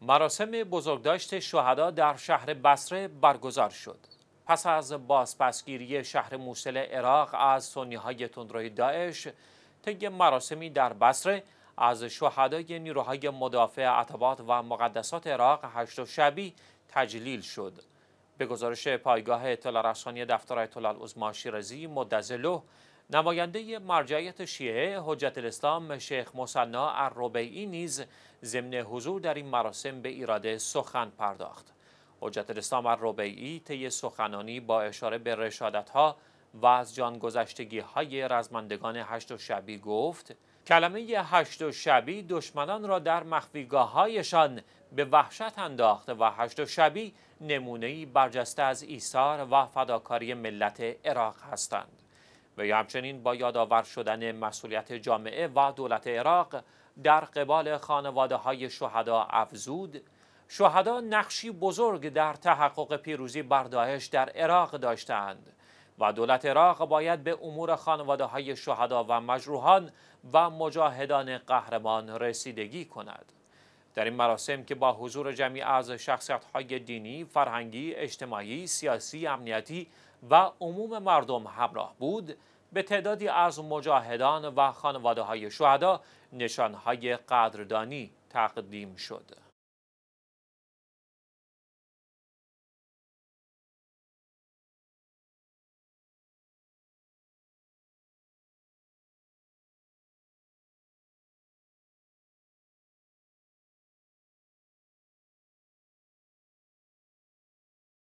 مراسم بزرگداشت شهدا در شهر بصره برگزار شد. پس از بازپسگیری شهر موسل عراق از سنیهای تندروی داعش طی مراسمی در بصره از شهدای نیروهای مدافع عطبات و مقدسات عراق هشت شبی تجلیل شد. به گزارش پایگاه اطلاع رسانی دفتر آیت الله شیرازی مدزلو نماینده مرجعیت شیعه حجت الاسلام شیخ مصنا الربیعی نیز ضمن حضور در این مراسم به ایراده سخن پرداخت حجت الاسلام الربیعی طی سخنانی با اشاره به ها و از جان گذشتگی های رزمندگان هشت و شبی گفت کلمه هشت و شبی دشمنان را در مخفیگاه هایشان به وحشت انداخت و هشت و شبی نمونهی برجسته از ایثار و فداکاری ملت عراق هستند. وی همچنین با یادآور شدن مسئولیت جامعه و دولت عراق در قبال خانواده های شهدا افزود شهدا نقشی بزرگ در تحقق پیروزی داعش در عراق داشتند و دولت عراق باید به امور خانواده های شهدا و مجروحان و مجاهدان قهرمان رسیدگی کند در این مراسم که با حضور جمعی از شخصیت‌های دینی، فرهنگی، اجتماعی، سیاسی، امنیتی و عموم مردم همراه بود، به تعدادی از مجاهدان و خانواده های شهدا نشانهای قدردانی تقدیم شد.